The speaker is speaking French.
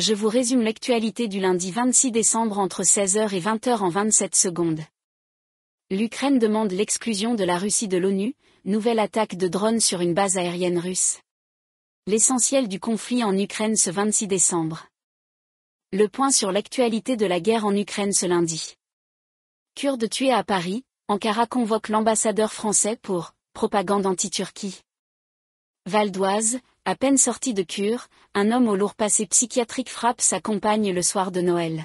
je vous résume l'actualité du lundi 26 décembre entre 16h et 20h en 27 secondes. L'Ukraine demande l'exclusion de la Russie de l'ONU, nouvelle attaque de drones sur une base aérienne russe. L'essentiel du conflit en Ukraine ce 26 décembre. Le point sur l'actualité de la guerre en Ukraine ce lundi. Kurdes tués à Paris, Ankara convoque l'ambassadeur français pour propagande anti-Turquie. Val d'Oise, à peine sorti de cure, un homme au lourd passé psychiatrique frappe sa compagne le soir de Noël.